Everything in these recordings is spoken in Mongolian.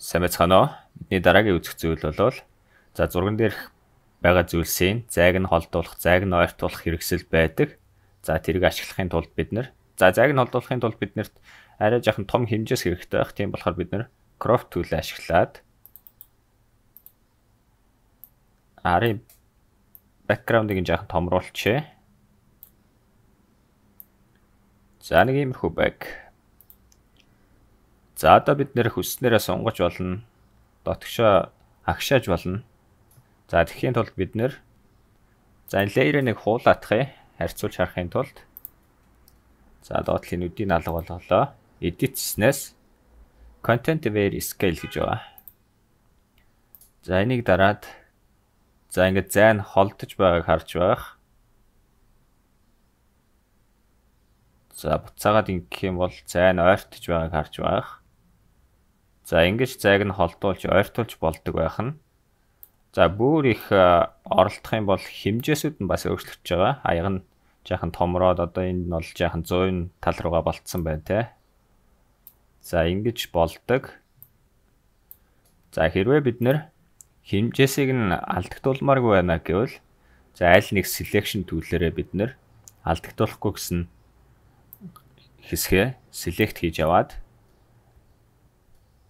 Сайн байцгаана уу. Бидний дараагийн үзэх зүйл бол за зурган дээрх байгаа зүйлсийн зайг нь холдуулах, зайг нь ойртуулах хэрэгсэл байдаг. За тэрийг ашиглахын тулд бид нэр за зайг нь холдуулахын тулд биднэрт арай жоохон том хэмжээс хэрэгтэй байх. Тийм болохоор бид нэр crop tool ашиглаад ари бэкграундыг жоохон томруулчихъя. За нэг иймэрхүү баг За одоо бид нэр хүснээрээ сунгаж болно. Дотгошоо агшааж болно. За тэгхийн тулд бид нэр за layer-ыг нэг хуулаатахыг харьцуулж харахын тулд за доотлын нүдийн алга болголоо. Edit-снээс content aware scale гэж байгаа. За энийг дараад за ингээд зайн холдож байгааг харж байх. За буцаагаад ингэх юм бол зайн ойртож байгааг харж байх. За ингэж зайг нь холдуулж ойртуулж болдог байх нь. За бүр их оролдох юм бол хэмжээсүүд нь бас өөрчлөгдөж байгаа. Аяга нь жаахан томроод одоо энд нь бол жаахан 100 тал руугаа болцсон байна те. За ингэж болдог. За хэрвээ бид нэр хэмжээсийг нь алдагдуулмааргүй байна гэвэл за аль нэг selection түүлээрээ бид нэр алдагдуулахгүй гэсэн хэсгээ select хийж аваад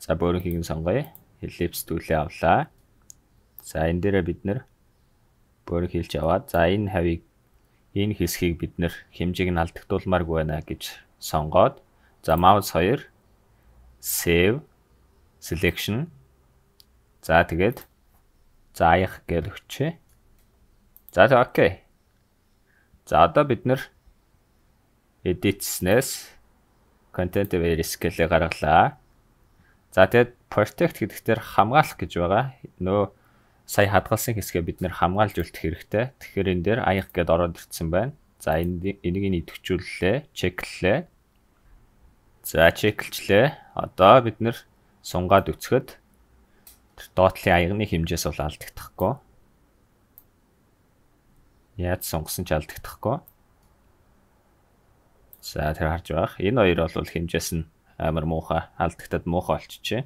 За бөөрөнхийг нь сонгоё. Ellipse дүүлээ авлаа. За энэ дээрээ бид нэр бөөрөнг хийлж аваад за энэ хавийг энэ хэсгийг бид нэр хэмжээг нь алдагдуулмааргүй байна гэж сонгоод за mouse 2 save selection за тэгээд заах гэж өгчээ. За окей. За одоо бид нэр edit-снээс content variable-ийг гаргалаа. За тэгээд protect гэдэгтэр хамгаалах гэж байгаа. Нөө сая хадгалсан хэсгээ бид нэр хамгаалж үлдэх хэрэгтэй. Тэгэхээр энэ дээр аяг гэд ороод ирдсэн байна. За энийг идэвхжүүллээ, чекллээ. За чеклчлээ. Одоо бид нэр сунгаад үцхэд доотлын аягны хэмжээс бол алдагдахгүй. Яаж сунгасан ч алдагдахгүй. За тэр харж байгаа. Энэ хоёр бол хэмжээс нь амар муухай алдагтад муухай болчихжээ.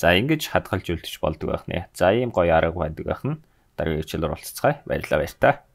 За ингэж хадгалж үлдчих болдог байх нэ. За ийм гоё арга байдаг байх нь дараагийн хичээлээр уулзцгаая. Баярлалаа баяр та.